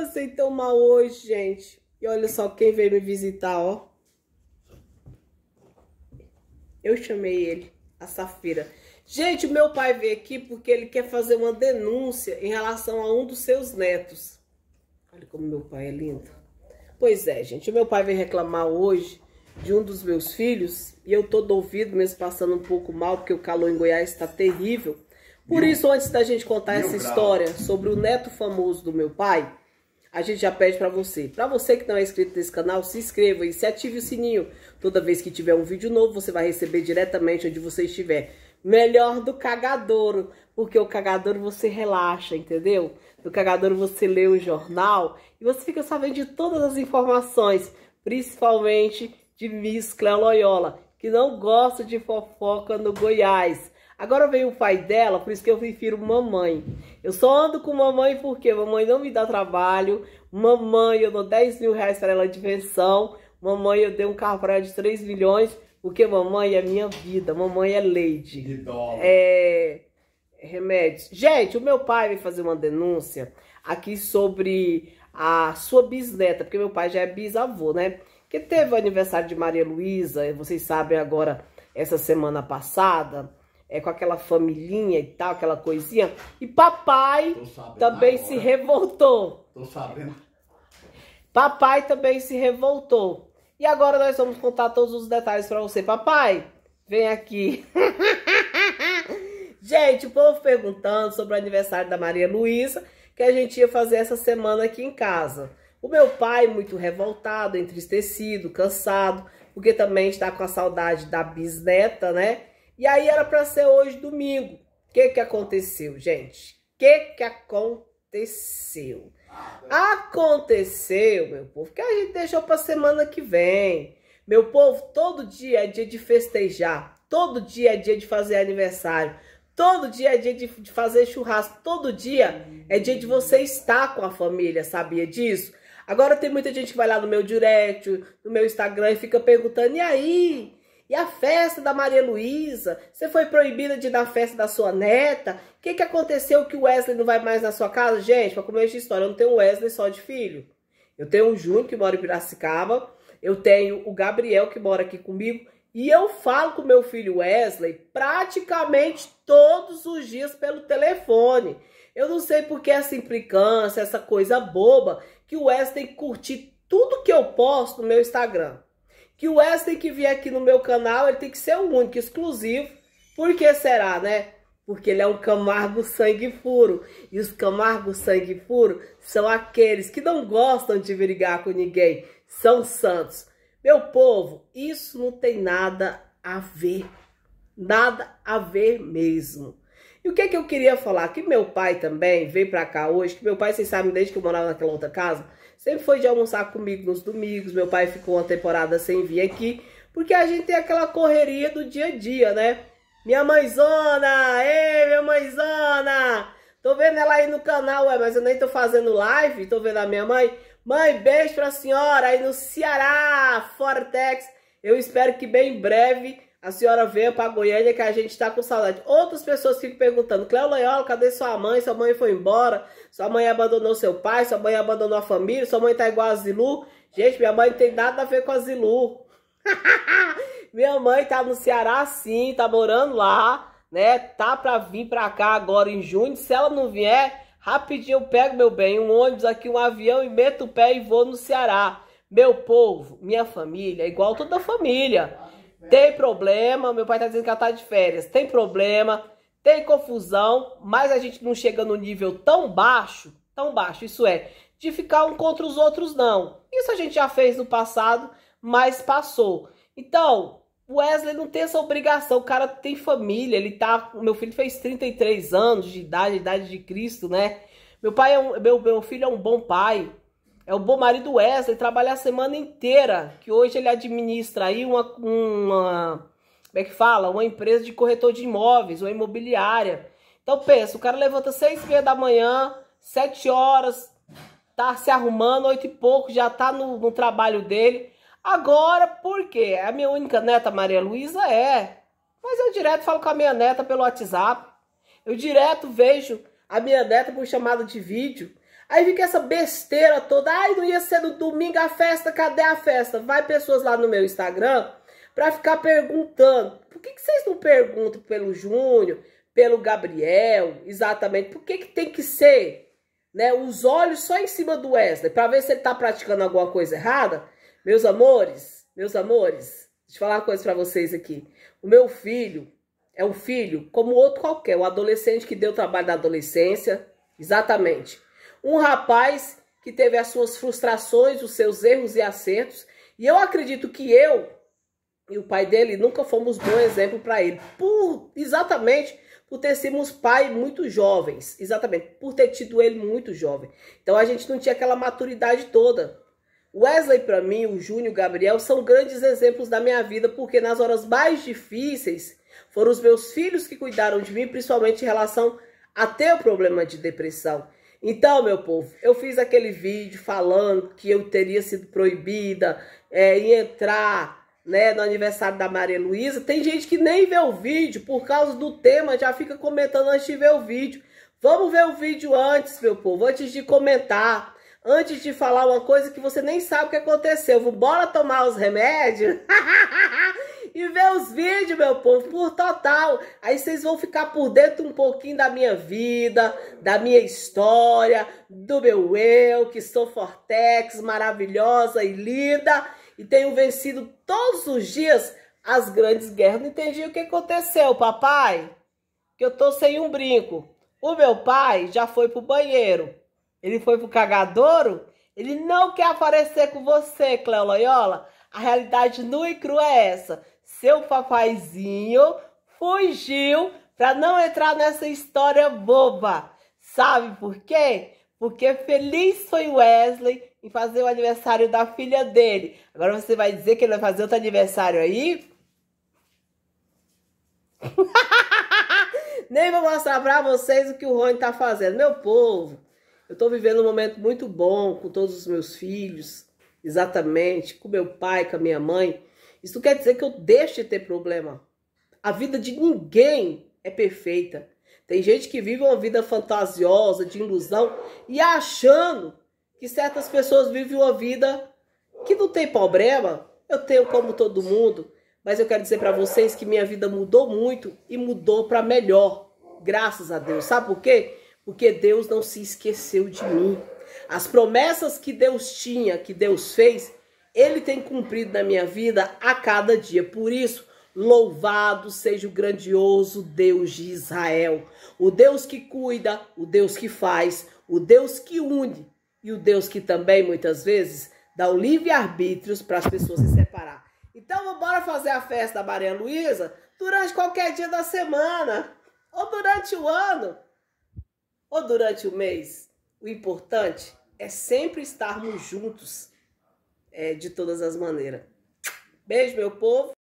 passei tão mal hoje, gente. E olha só quem veio me visitar, ó. Eu chamei ele, a Safira. Gente, meu pai veio aqui porque ele quer fazer uma denúncia em relação a um dos seus netos. Olha como meu pai é lindo. Pois é, gente, meu pai veio reclamar hoje de um dos meus filhos e eu tô do ouvido mesmo passando um pouco mal porque o calor em Goiás está terrível. Por meu, isso, antes da gente contar essa bravo. história sobre o neto famoso do meu pai, a gente já pede para você. Para você que não é inscrito nesse canal, se inscreva e se ative o sininho. Toda vez que tiver um vídeo novo, você vai receber diretamente onde você estiver. Melhor do cagadouro, porque o cagadouro você relaxa, entendeu? Do cagadouro você lê o jornal e você fica sabendo de todas as informações, principalmente de Miss Cléo Loyola, que não gosta de fofoca no Goiás. Agora veio o pai dela, por isso que eu prefiro mamãe. Eu só ando com mamãe porque mamãe não me dá trabalho. Mamãe, eu dou 10 mil reais para ela de pensão. Mamãe, eu dei um carro para ela de 3 milhões. Porque mamãe é minha vida. Mamãe é lady. De dólar. É. Remédios. Gente, o meu pai veio fazer uma denúncia aqui sobre a sua bisneta, porque meu pai já é bisavô, né? Que teve o aniversário de Maria Luísa, vocês sabem agora, essa semana passada é, com aquela familhinha e tal, aquela coisinha. E papai também agora. se revoltou. Tô sabendo. Papai também se revoltou. E agora nós vamos contar todos os detalhes para você. Papai, vem aqui. gente, o povo perguntando sobre o aniversário da Maria Luísa, que a gente ia fazer essa semana aqui em casa. O meu pai, muito revoltado, entristecido, cansado, porque também está com a saudade da bisneta, né? E aí era para ser hoje domingo. O que que aconteceu, gente? O que que aconteceu? Aconteceu, meu povo, que a gente deixou para semana que vem. Meu povo, todo dia é dia de festejar, todo dia é dia de fazer aniversário, todo dia é dia de, de fazer churrasco, todo dia é dia de você estar com a família, sabia disso? Agora tem muita gente que vai lá no meu direct, no meu Instagram e fica perguntando: e aí? E a festa da Maria Luísa? Você foi proibida de ir na festa da sua neta? O que, que aconteceu que o Wesley não vai mais na sua casa? Gente, para começar a história, eu não tenho o Wesley só de filho. Eu tenho o Júnior, que mora em Piracicaba. Eu tenho o Gabriel, que mora aqui comigo. E eu falo com meu filho Wesley praticamente todos os dias pelo telefone. Eu não sei por que essa implicância, essa coisa boba, que o Wesley tem que curtir tudo que eu posto no meu Instagram que o Wesley que vier aqui no meu canal, ele tem que ser único, exclusivo. Por que será, né? Porque ele é um Camargo sangue furo E os Camargos sangue furo são aqueles que não gostam de brigar com ninguém. São santos. Meu povo, isso não tem nada a ver. Nada a ver mesmo. E o que, é que eu queria falar? Que meu pai também veio pra cá hoje. Que meu pai, vocês sabem, desde que eu morava naquela outra casa Sempre foi de almoçar comigo nos domingos. Meu pai ficou uma temporada sem vir aqui, porque a gente tem aquela correria do dia a dia, né? Minha mãezona! Ei, minha mãezona! Tô vendo ela aí no canal, ué, mas eu nem tô fazendo live, tô vendo a minha mãe. Mãe, beijo pra senhora aí no Ceará, Fortex. Eu espero que bem breve a senhora veio pra Goiânia que a gente tá com saudade. Outras pessoas ficam perguntando, Cléo Loyola, cadê sua mãe? Sua mãe foi embora, sua mãe abandonou seu pai, sua mãe abandonou a família, sua mãe tá igual a Zilu. Gente, minha mãe não tem nada a ver com a Zilu. minha mãe tá no Ceará sim, tá morando lá, né? Tá pra vir pra cá agora em junho. Se ela não vier, rapidinho eu pego, meu bem, um ônibus aqui, um avião e meto o pé e vou no Ceará. Meu povo, minha família, é igual toda família. Tem problema, meu pai tá dizendo que ela tá de férias. Tem problema, tem confusão, mas a gente não chega no nível tão baixo, tão baixo, isso é, de ficar um contra os outros, não. Isso a gente já fez no passado, mas passou. Então, Wesley não tem essa obrigação, o cara tem família, ele tá. Meu filho fez 33 anos de idade, idade de Cristo, né? Meu pai é um, meu, meu filho é um bom pai, é o bom marido Wesley, trabalha a semana inteira, que hoje ele administra aí uma, uma como é que fala? Uma empresa de corretor de imóveis, uma imobiliária. Então pensa, o cara levanta seis e meia da manhã, sete horas, tá se arrumando, oito e pouco, já tá no, no trabalho dele. Agora, por quê? A minha única neta, Maria Luísa, é. Mas eu direto falo com a minha neta pelo WhatsApp. Eu direto vejo a minha neta por chamada de vídeo. Aí fica essa besteira toda. Ai, não ia ser no domingo a festa, cadê a festa? Vai pessoas lá no meu Instagram para ficar perguntando. Por que, que vocês não perguntam pelo Júnior, pelo Gabriel, exatamente? Por que, que tem que ser né, os olhos só em cima do Wesley? Para ver se ele tá praticando alguma coisa errada? Meus amores, meus amores, deixa eu falar uma coisa para vocês aqui. O meu filho é um filho como outro qualquer, o um adolescente que deu trabalho na adolescência, exatamente. Um rapaz que teve as suas frustrações, os seus erros e acertos. E eu acredito que eu e o pai dele nunca fomos bom exemplo para ele. Por, exatamente por ter sido pai muito jovens. Exatamente, por ter tido ele muito jovem. Então a gente não tinha aquela maturidade toda. Wesley para mim, o Júnior, o Gabriel são grandes exemplos da minha vida, porque nas horas mais difíceis foram os meus filhos que cuidaram de mim, principalmente em relação a ter o problema de depressão. Então, meu povo, eu fiz aquele vídeo falando que eu teria sido proibida é, em entrar né, no aniversário da Maria Luísa. Tem gente que nem vê o vídeo por causa do tema, já fica comentando antes de ver o vídeo. Vamos ver o vídeo antes, meu povo, antes de comentar, antes de falar uma coisa que você nem sabe o que aconteceu. Bora tomar os remédios? e ver os vídeos, meu povo, por total. Aí vocês vão ficar por dentro um pouquinho da minha vida, da minha história, do meu eu, que sou Fortex, maravilhosa e linda, e tenho vencido todos os dias as grandes guerras. Não entendi o que aconteceu, papai, que eu tô sem um brinco. O meu pai já foi pro banheiro, ele foi pro cagadouro, ele não quer aparecer com você, Cleo Loyola. A realidade nua e crua é essa seu papaizinho fugiu para não entrar nessa história boba. Sabe por quê? Porque feliz foi Wesley em fazer o aniversário da filha dele. Agora você vai dizer que ele vai fazer outro aniversário aí? Nem vou mostrar para vocês o que o Rony tá fazendo. Meu povo, eu tô vivendo um momento muito bom com todos os meus filhos, exatamente, com meu pai, com a minha mãe. Isso quer dizer que eu deixo de ter problema. A vida de ninguém é perfeita. Tem gente que vive uma vida fantasiosa, de ilusão, e achando que certas pessoas vivem uma vida que não tem problema. Eu tenho como todo mundo, mas eu quero dizer para vocês que minha vida mudou muito e mudou para melhor, graças a Deus. Sabe por quê? Porque Deus não se esqueceu de mim. As promessas que Deus tinha, que Deus fez, ele tem cumprido na minha vida a cada dia. Por isso, louvado seja o grandioso Deus de Israel, o Deus que cuida, o Deus que faz, o Deus que une e o Deus que também muitas vezes dá o livre arbítrio para as pessoas se separar. Então, bora fazer a festa da Maria Luísa durante qualquer dia da semana, ou durante o ano, ou durante o mês. O importante é sempre estarmos juntos é, de todas as maneiras. Beijo, meu povo.